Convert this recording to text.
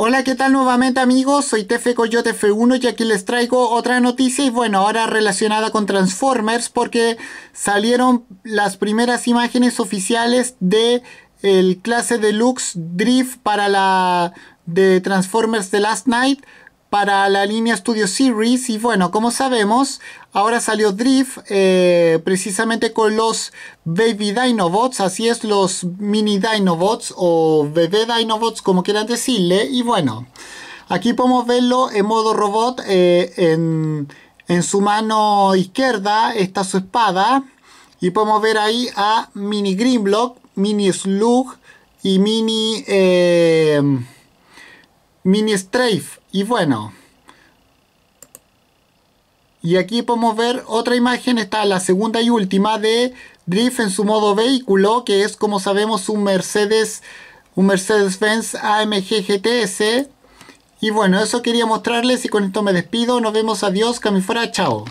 Hola, ¿qué tal nuevamente amigos? Soy Tefe Coyote 1 y aquí les traigo otra noticia y bueno, ahora relacionada con Transformers porque salieron las primeras imágenes oficiales de el clase deluxe Drift para la de Transformers The Last Night para la línea Studio Series y bueno, como sabemos, ahora salió Drift eh, precisamente con los Baby Dinobots, así es, los Mini Dinobots o Bebé Dinobots como quieran decirle y bueno, aquí podemos verlo en modo robot, eh, en, su mano izquierda está su espada y podemos ver ahí a Mini Greenblock, Mini Slug y Mini... Eh, mini Strafe y bueno. Y aquí podemos ver otra imagen, está la segunda y última de Drift en su modo vehículo, que es como sabemos un Mercedes un Mercedes-Benz AMG GTS. Y bueno, eso quería mostrarles y con esto me despido. Nos vemos, adiós, que chao.